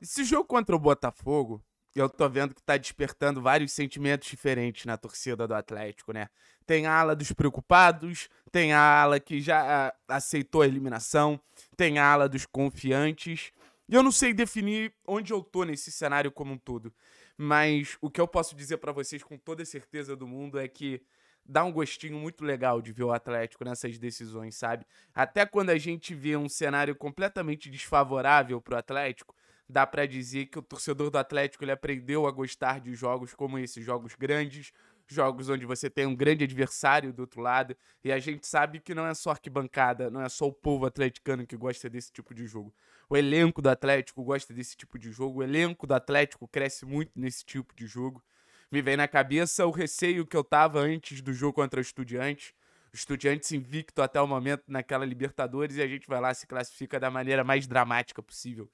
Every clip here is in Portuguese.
Esse jogo contra o Botafogo, eu tô vendo que tá despertando vários sentimentos diferentes na torcida do Atlético, né? Tem a ala dos preocupados, tem a ala que já ah, aceitou a eliminação, tem a ala dos confiantes. E eu não sei definir onde eu tô nesse cenário como um todo, mas o que eu posso dizer para vocês com toda certeza do mundo é que dá um gostinho muito legal de ver o Atlético nessas decisões, sabe? Até quando a gente vê um cenário completamente desfavorável pro Atlético, dá para dizer que o torcedor do Atlético ele aprendeu a gostar de jogos como esses jogos grandes, jogos onde você tem um grande adversário do outro lado, e a gente sabe que não é só arquibancada, não é só o povo atleticano que gosta desse tipo de jogo. O elenco do Atlético gosta desse tipo de jogo, o elenco do Atlético cresce muito nesse tipo de jogo. Me vem na cabeça o receio que eu tava antes do jogo contra o Estudiantes, Estudiantes invicto até o momento naquela Libertadores e a gente vai lá se classifica da maneira mais dramática possível.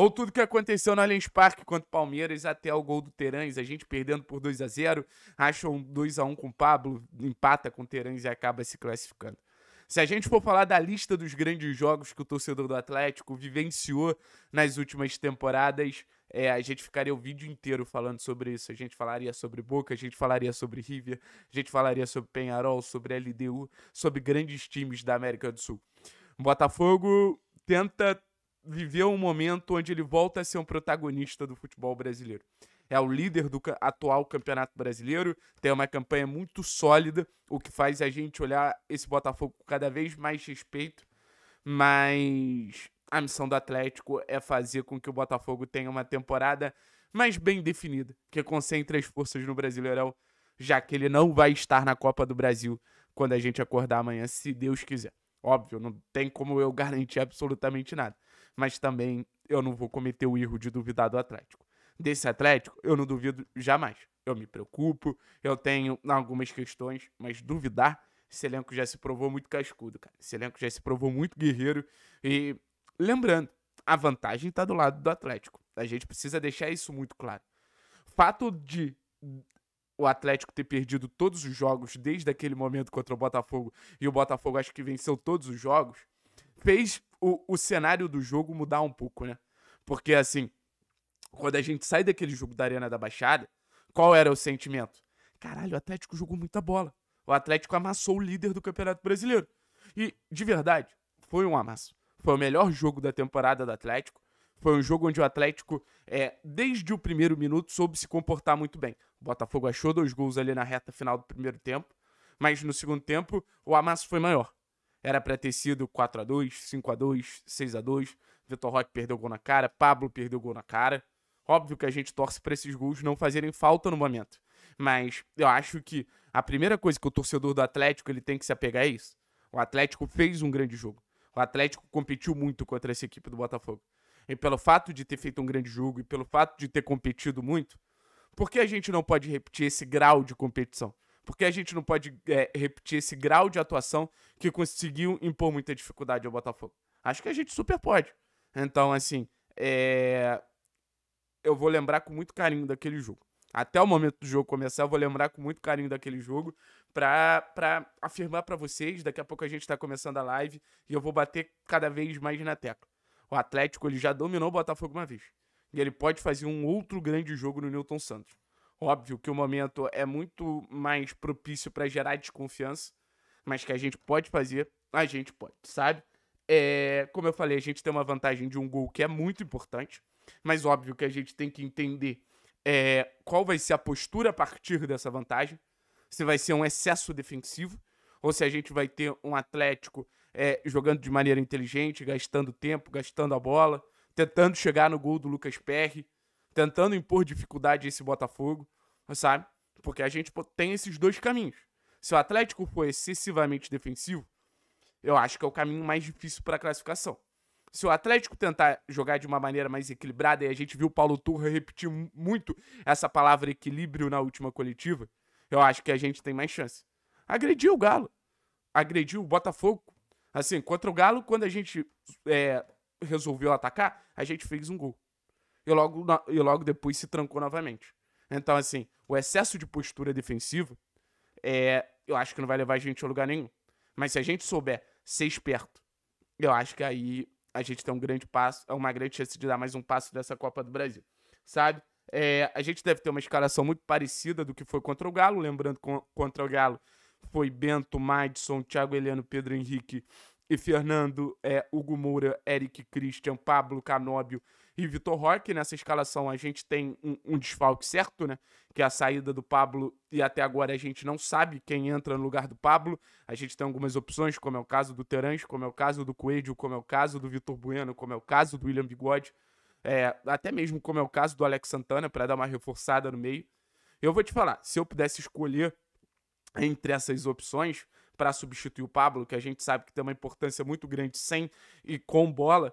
Ou tudo que aconteceu no Allianz Parque contra o Palmeiras até o gol do Terães, a gente perdendo por 2 a 0 acha um 2 a 1 com o Pablo, empata com o Terães e acaba se classificando. Se a gente for falar da lista dos grandes jogos que o torcedor do Atlético vivenciou nas últimas temporadas, é, a gente ficaria o vídeo inteiro falando sobre isso. A gente falaria sobre Boca, a gente falaria sobre River, a gente falaria sobre Penharol, sobre LDU, sobre grandes times da América do Sul. Botafogo tenta viveu um momento onde ele volta a ser um protagonista do futebol brasileiro. É o líder do atual Campeonato Brasileiro, tem uma campanha muito sólida, o que faz a gente olhar esse Botafogo com cada vez mais respeito, mas a missão do Atlético é fazer com que o Botafogo tenha uma temporada mais bem definida, que concentre as forças no Brasileirão, já que ele não vai estar na Copa do Brasil quando a gente acordar amanhã, se Deus quiser. Óbvio, não tem como eu garantir absolutamente nada mas também eu não vou cometer o erro de duvidar do Atlético. Desse Atlético, eu não duvido jamais. Eu me preocupo, eu tenho algumas questões, mas duvidar, esse elenco já se provou muito cascudo, cara. Esse elenco já se provou muito guerreiro. E lembrando, a vantagem está do lado do Atlético. A gente precisa deixar isso muito claro. Fato de o Atlético ter perdido todos os jogos desde aquele momento contra o Botafogo e o Botafogo acho que venceu todos os jogos fez o, o cenário do jogo mudar um pouco, né? Porque, assim, quando a gente sai daquele jogo da Arena da Baixada, qual era o sentimento? Caralho, o Atlético jogou muita bola. O Atlético amassou o líder do Campeonato Brasileiro. E, de verdade, foi um amasso. Foi o melhor jogo da temporada do Atlético. Foi um jogo onde o Atlético, é, desde o primeiro minuto, soube se comportar muito bem. O Botafogo achou dois gols ali na reta final do primeiro tempo, mas no segundo tempo o amasso foi maior. Era para ter sido 4 a 2 5 a 2 6 a 2 Vitor Roque perdeu gol na cara, Pablo perdeu gol na cara. Óbvio que a gente torce para esses gols não fazerem falta no momento. Mas eu acho que a primeira coisa que o torcedor do Atlético ele tem que se apegar é isso. O Atlético fez um grande jogo. O Atlético competiu muito contra essa equipe do Botafogo. E pelo fato de ter feito um grande jogo e pelo fato de ter competido muito, por que a gente não pode repetir esse grau de competição? porque a gente não pode é, repetir esse grau de atuação que conseguiu impor muita dificuldade ao Botafogo. Acho que a gente super pode. Então, assim, é... eu vou lembrar com muito carinho daquele jogo. Até o momento do jogo começar, eu vou lembrar com muito carinho daquele jogo para afirmar para vocês. Daqui a pouco a gente está começando a live e eu vou bater cada vez mais na tecla. O Atlético ele já dominou o Botafogo uma vez. E ele pode fazer um outro grande jogo no Newton Santos. Óbvio que o momento é muito mais propício para gerar desconfiança, mas que a gente pode fazer, a gente pode, sabe? É, como eu falei, a gente tem uma vantagem de um gol que é muito importante, mas óbvio que a gente tem que entender é, qual vai ser a postura a partir dessa vantagem, se vai ser um excesso defensivo, ou se a gente vai ter um Atlético é, jogando de maneira inteligente, gastando tempo, gastando a bola, tentando chegar no gol do Lucas Perry, tentando impor dificuldade a esse Botafogo, sabe? Porque a gente tem esses dois caminhos. Se o Atlético for excessivamente defensivo, eu acho que é o caminho mais difícil para a classificação. Se o Atlético tentar jogar de uma maneira mais equilibrada, e a gente viu o Paulo Turra repetir muito essa palavra equilíbrio na última coletiva, eu acho que a gente tem mais chance. Agrediu o Galo. Agrediu o Botafogo. Assim, contra o Galo, quando a gente é, resolveu atacar, a gente fez um gol e logo, e logo depois se trancou novamente. Então, assim, o excesso de postura defensiva, é, eu acho que não vai levar a gente a lugar nenhum. Mas se a gente souber ser esperto, eu acho que aí a gente tem um grande passo, é uma grande chance de dar mais um passo dessa Copa do Brasil, sabe? É, a gente deve ter uma escalação muito parecida do que foi contra o Galo, lembrando que contra o Galo foi Bento, Madison, Thiago Heleno, Pedro Henrique e Fernando, é, Hugo Moura, Eric Christian, Pablo Canóbio e Vitor Roque. Nessa escalação a gente tem um, um, desfalque certo, né? Que é a saída do Pablo e até agora a gente não sabe quem entra no lugar do Pablo. A gente tem algumas opções, como é o caso do Terange, como é o caso do Coelho, como é o caso do Vitor Bueno, como é o caso do William Bigode, é, até mesmo como é o caso do Alex Santana, para dar uma reforçada no meio. Eu vou te falar, se eu pudesse escolher entre essas opções para substituir o Pablo, que a gente sabe que tem uma importância muito grande sem e com bola,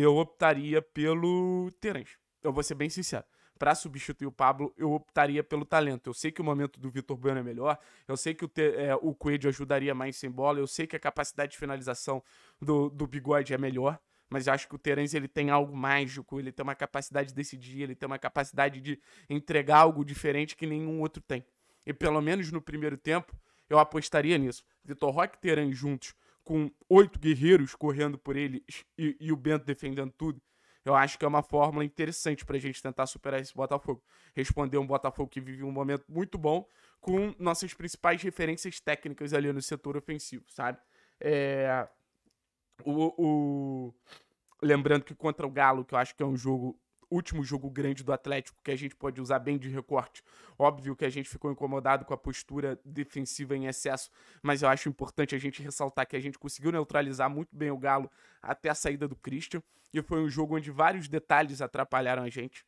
eu optaria pelo Terence. Eu vou ser bem sincero. Para substituir o Pablo, eu optaria pelo talento. Eu sei que o momento do Vitor Bueno é melhor, eu sei que o, é, o Coelho ajudaria mais sem bola, eu sei que a capacidade de finalização do, do Bigode é melhor, mas eu acho que o Terence ele tem algo mágico, ele tem uma capacidade de decidir, ele tem uma capacidade de entregar algo diferente que nenhum outro tem. E pelo menos no primeiro tempo, eu apostaria nisso. Vitor Roque e Terence juntos com oito guerreiros correndo por ele e, e, o Bento defendendo tudo, eu acho que é uma fórmula interessante para a gente tentar superar esse Botafogo. Responder um Botafogo que vive um momento muito bom com nossas principais referências técnicas ali no setor ofensivo, sabe? É... O, o... Lembrando que contra o Galo, que eu acho que é um jogo último jogo grande do Atlético, que a gente pode usar bem de recorte. Óbvio que a gente ficou incomodado com a postura defensiva em excesso, mas eu acho importante a gente ressaltar que a gente conseguiu neutralizar muito bem o Galo até a saída do Christian, e foi um jogo onde vários detalhes atrapalharam a gente.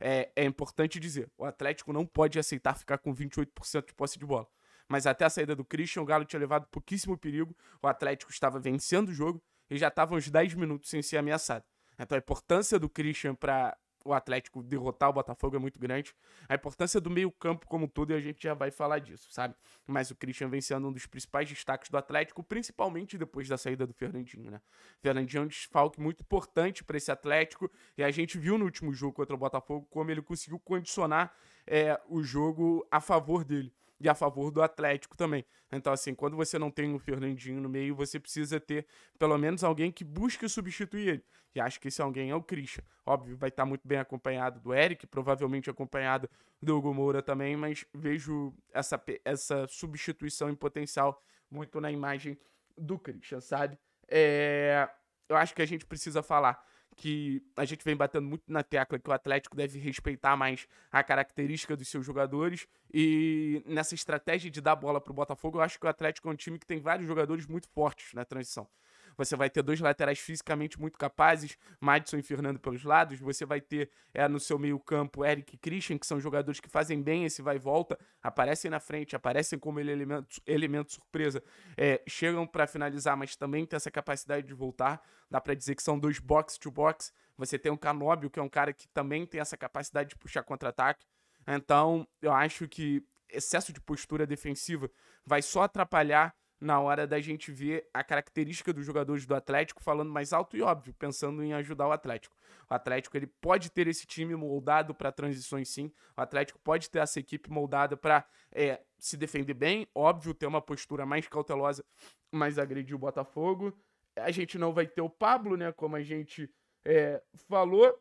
É, é importante dizer, o Atlético não pode aceitar ficar com 28% de posse de bola. Mas até a saída do Christian, o Galo tinha levado pouquíssimo perigo, o Atlético estava vencendo o jogo e já estava uns 10 minutos sem ser ameaçado. Então a importância do Christian para o Atlético derrotar o Botafogo é muito grande. A importância do meio-campo como um todo, e a gente já vai falar disso, sabe? Mas o Christian vem sendo um dos principais destaques do Atlético, principalmente depois da saída do Fernandinho, né? O Fernandinho é um desfalque muito importante para esse Atlético, e a gente viu no último jogo contra o Botafogo como ele conseguiu condicionar é, o jogo a favor dele e a favor do Atlético também. Então, assim, quando você não tem o Fernandinho no meio, você precisa ter pelo menos alguém que busque substituir ele. E acho que esse alguém é o Christian. Óbvio, vai estar muito bem acompanhado do Eric, provavelmente acompanhado do Hugo Moura também, mas vejo essa, essa substituição em potencial muito na imagem do Christian, sabe? É, eu acho que a gente precisa falar que a gente vem batendo muito na tecla que o Atlético deve respeitar mais a característica dos seus jogadores e nessa estratégia de dar bola para o Botafogo, eu acho que o Atlético é um time que tem vários jogadores muito fortes na transição. Você vai ter dois laterais fisicamente muito capazes, Madison e Fernando pelos lados. Você vai ter é, no seu meio-campo Eric e Christian, que são jogadores que fazem bem esse vai e volta, aparecem na frente, aparecem como é elemento, elemento surpresa, é, chegam para finalizar, mas também tem essa capacidade de voltar. Dá para dizer que são dois box-to-box. Você tem o Canóbio, que é um cara que também tem essa capacidade de puxar contra-ataque. Então, eu acho que excesso de postura defensiva vai só atrapalhar na hora da gente ver a característica dos jogadores do Atlético falando mais alto e óbvio, pensando em ajudar o Atlético. O Atlético ele pode ter esse time moldado para transições sim, o Atlético pode ter essa equipe moldada para é, se defender bem, óbvio, ter uma postura mais cautelosa, mas agredir o Botafogo. A gente não vai ter o Pablo, né, como a gente é, falou.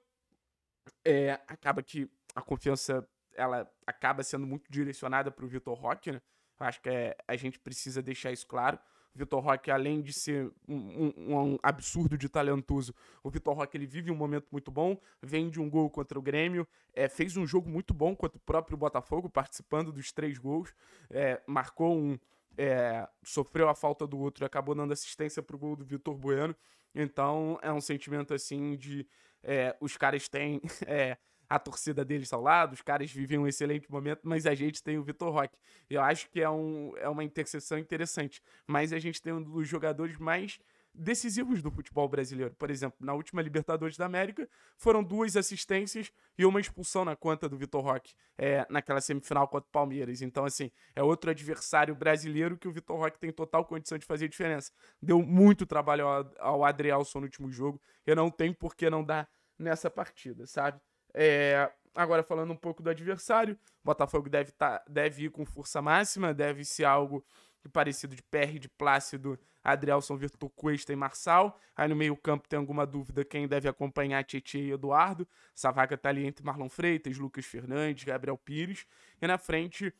É, acaba que a confiança ela acaba sendo muito direcionada para o Vitor Roque, né? Eu acho que é, a gente precisa deixar isso claro. Vitor Roque, além de ser um, um, um, absurdo de talentoso, o Vitor Roque ele vive um momento muito bom, vem de um gol contra o Grêmio, é, fez um jogo muito bom contra o próprio Botafogo, participando dos três gols, é, marcou um, é, sofreu a falta do outro e acabou dando assistência para o gol do Vitor Bueno. Então é um sentimento assim de é, os caras têm é, a torcida deles ao lado, os caras vivem um excelente momento, mas a gente tem o Vitor Roque. Eu acho que é, um, é uma interseção interessante. Mas a gente tem um dos jogadores mais decisivos do futebol brasileiro. Por exemplo, na última Libertadores da América, foram duas assistências e uma expulsão na conta do Vitor Roque é, naquela semifinal contra o Palmeiras. Então, assim, é outro adversário brasileiro que o Vitor Roque tem total condição de fazer diferença. Deu muito trabalho ao, ao Adrielson no último jogo. Eu não tenho por que não dar nessa partida, sabe? É, agora falando um pouco do adversário, o Botafogo deve, tá, deve ir com força máxima, deve ser algo parecido de PR de Plácido, Adrielson, Vitor Cuesta e Marçal. Aí no meio-campo tem alguma dúvida quem deve acompanhar Tietchan e Eduardo. Essa vaga tá ali entre Marlon Freitas, Lucas Fernandes, Gabriel Pires. E na frente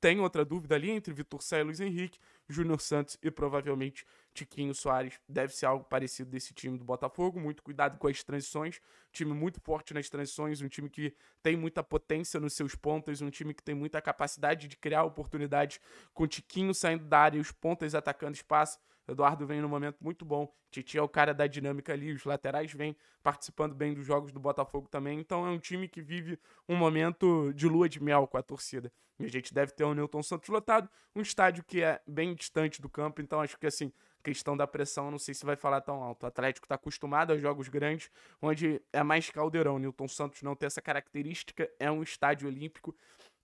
tem outra dúvida ali entre Vitor Sá e Luiz Henrique, Júnior Santos e provavelmente Tiquinho Soares. Deve ser algo parecido desse time do Botafogo. Muito cuidado com as transições. Time muito forte nas transições, um time que tem muita potência nos seus pontas, um time que tem muita capacidade de criar oportunidades com Tiquinho saindo da área e os pontas atacando espaço. Eduardo vem num momento muito bom. Titi é o cara da dinâmica ali, os laterais vêm participando bem dos jogos do Botafogo também. Então é um time que vive um momento de lua de mel com a torcida. E a gente deve ter o Newton Santos lotado, um estádio que é bem distante do campo, então acho que assim, questão da pressão, não sei se vai falar tão alto. O Atlético está acostumado a jogos grandes, onde é mais caldeirão. Newton Santos não tem essa característica, é um estádio olímpico.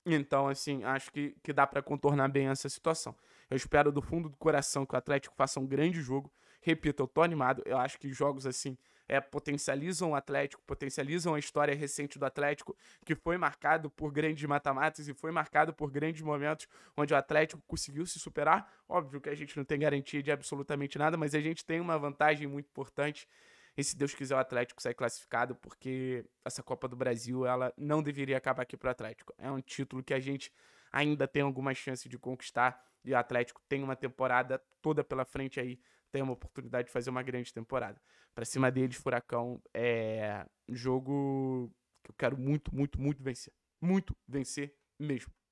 Então, assim, acho que, que dá para contornar bem essa situação. Eu espero do fundo do coração que o Atlético faça um grande jogo. Repito, eu tô animado. Eu acho que jogos assim é, potencializam o Atlético, potencializam a história recente do Atlético, que foi marcado por grandes matamatas e foi marcado por grandes momentos onde o Atlético conseguiu se superar. Óbvio que a gente não tem garantia de absolutamente nada, mas a gente tem uma vantagem muito importante e se Deus quiser, o Atlético sai classificado, porque essa Copa do Brasil ela não deveria acabar aqui para o Atlético. É um título que a gente ainda tem alguma chance de conquistar. E o Atlético tem uma temporada toda pela frente aí, tem uma oportunidade de fazer uma grande temporada. Para cima deles, Furacão, é jogo que eu quero muito, muito, muito vencer. Muito vencer mesmo.